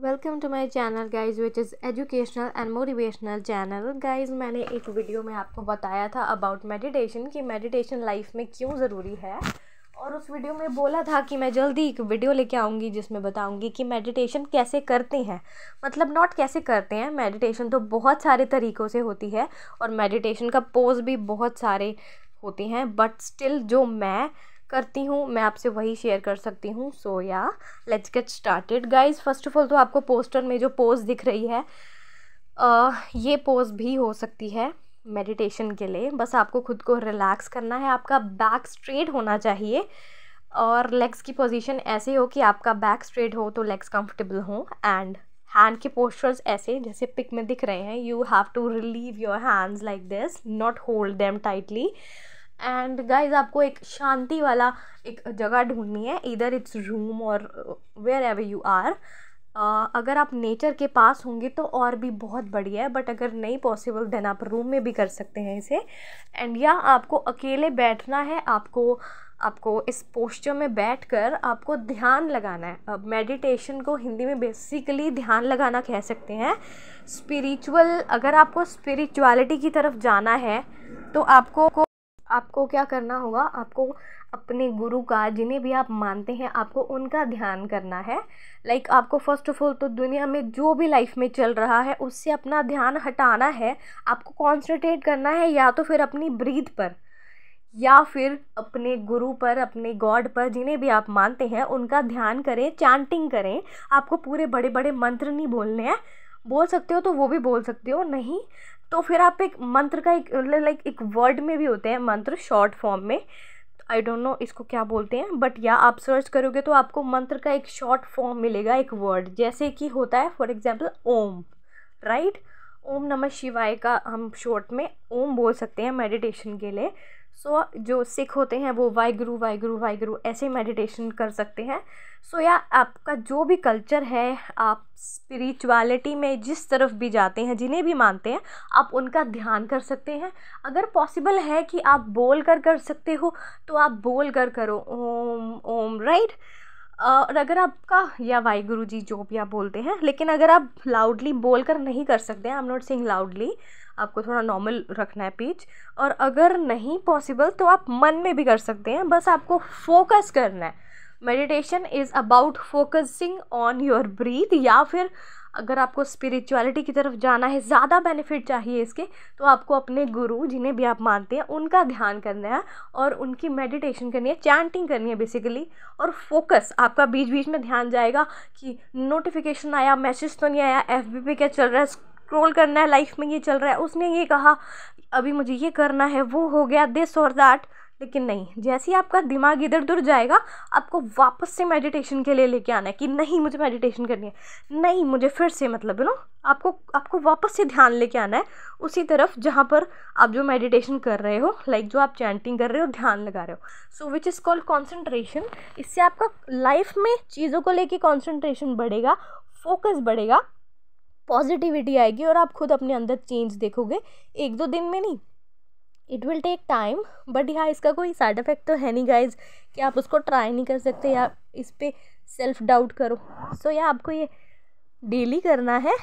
welcome to my channel guys which is educational and motivational channel guys मैंने एक video में आपको बताया था अबाउट मेडिटेशन कि मेडिटेशन लाइफ में क्यों ज़रूरी है और उस वीडियो में बोला था कि मैं जल्दी एक वीडियो लेके आऊँगी जिसमें बताऊँगी कि मेडिटेशन कैसे करते हैं मतलब नॉट कैसे करते हैं मेडिटेशन तो बहुत सारे तरीक़ों से होती है और मेडिटेशन का पोज भी बहुत सारे होते हैं बट स्टिल जो मैं करती हूँ मैं आपसे वही शेयर कर सकती हूँ so yeah let's get started guys first of all तो आपको पोस्टर में जो पोज़ दिख रही है आ, ये पोज़ भी हो सकती है मेडिटेशन के लिए बस आपको खुद को रिलैक्स करना है आपका बैक स्ट्रेट होना चाहिए और लेग्स की पोजीशन ऐसे हो कि आपका बैक स्ट्रेट हो तो लेग्स कंफर्टेबल हो एंड हैंड के पोस्टर्स ऐसे जैसे पिक में दिख रहे हैं you have to relieve your hands like this not hold them tightly and guys आपको एक शांति वाला एक जगह ढूंढनी है इधर इट्स रूम और वेयर एवर यू आर अगर आप नेचर के पास होंगे तो और भी बहुत बढ़िया है बट अगर नहीं पॉसिबल देन आप रूम में भी कर सकते हैं इसे एंड या आपको अकेले बैठना है आपको आपको इस पोस्चर में बैठकर आपको ध्यान लगाना है अब मेडिटेशन को हिंदी में बेसिकली ध्यान लगाना कह सकते हैं स्पिरिचुअल अगर आपको स्पिरिचुअलिटी की तरफ जाना है तो आपको आपको क्या करना होगा आपको अपने गुरु का जिन्हें भी आप मानते हैं आपको उनका ध्यान करना है लाइक like, आपको फर्स्ट ऑफ ऑल तो दुनिया में जो भी लाइफ में चल रहा है उससे अपना ध्यान हटाना है आपको कॉन्सनट्रेट करना है या तो फिर अपनी ब्रीथ पर या फिर अपने गुरु पर अपने गॉड पर जिन्हें भी आप मानते हैं उनका ध्यान करें चैंटिंग करें आपको पूरे बड़े बड़े मंत्र नहीं बोलने हैं बोल सकते हो तो वो भी बोल सकते हो नहीं तो फिर आप एक मंत्र का एक लाइक एक वर्ड में भी होते हैं मंत्र शॉर्ट फॉर्म में आई डोंट नो इसको क्या बोलते हैं बट या आप सर्च करोगे तो आपको मंत्र का एक शॉर्ट फॉर्म मिलेगा एक वर्ड जैसे कि होता है for example Om right Om नमः शिवाय का हम शॉर्ट में ओम बोल सकते हैं मेडिटेशन के लिए सो जो सिख होते हैं वो वाहगुरु वाहगुरु वाहगुरु ऐसे मेडिटेशन कर सकते हैं सो या आपका जो भी कल्चर है आप स्पिरिचुअलिटी में जिस तरफ भी जाते हैं जिन्हें भी मानते हैं आप उनका ध्यान कर सकते हैं अगर पॉसिबल है कि आप बोल कर कर सकते हो तो आप बोल कर करो ओम ओम राइट और अगर आपका या वाहगुरु जी जो भी आप बोलते हैं लेकिन अगर आप लाउडली बोल कर नहीं कर सकते I am not sing loudly आपको थोड़ा नॉर्मल रखना है पीच और अगर नहीं पॉसिबल तो आप मन में भी कर सकते हैं बस आपको फोकस करना है meditation is about focusing on your breath या फिर अगर आपको स्पिरिचुअलिटी की तरफ जाना है ज़्यादा बेनिफिट चाहिए इसके तो आपको अपने गुरु जिन्हें भी आप मानते हैं उनका ध्यान करना है और उनकी मेडिटेशन करनी है चैंटिंग करनी है बेसिकली और फोकस आपका बीच बीच में ध्यान जाएगा कि नोटिफिकेशन आया मैसेज तो नहीं आया एफ बी पे क्या चल रहा है ट्रोल करना है लाइफ में ये चल रहा है उसने ये कहा अभी मुझे ये करना है वो हो गया दिस और दैट लेकिन नहीं जैसे ही आपका दिमाग इधर उधर जाएगा आपको वापस से मेडिटेशन के लिए लेके आना है कि नहीं मुझे मेडिटेशन करनी है नहीं मुझे फिर से मतलब यू नो आपको आपको वापस से ध्यान लेके आना है उसी तरफ जहाँ पर आप जो मेडिटेशन कर रहे हो लाइक जो आप चैंटिंग कर रहे हो ध्यान लगा रहे हो so which is called concentration इससे आपका लाइफ में चीज़ों को लेके कॉन्सेंट्रेशन बढ़ेगा फोकस बढ़ेगा पॉजिटिविटी आएगी और आप खुद अपने अंदर चेंज देखोगे एक दो दिन में नहीं it will take time but हाँ इसका कोई साइड इफ़ेक्ट तो है नहीं गाइज कि आप उसको ट्राई नहीं कर सकते या इस पर सेल्फ डाउट करो सो so, या आपको ये डेली करना है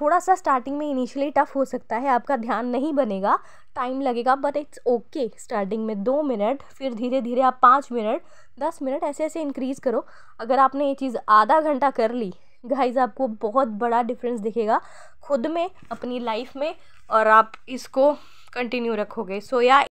थोड़ा सा स्टार्टिंग में इनिशियली टफ हो सकता है आपका ध्यान नहीं बनेगा टाइम लगेगा बट इट्स ओके स्टार्टिंग में दो मिनट फिर धीरे धीरे आप पाँच मिनट दस मिनट ऐसे ऐसे इंक्रीज़ करो अगर आपने ये चीज़ आधा घंटा कर ली गाइस आपको बहुत बड़ा डिफरेंस दिखेगा खुद में अपनी लाइफ में और आप इसको कंटिन्यू रखोगे सो या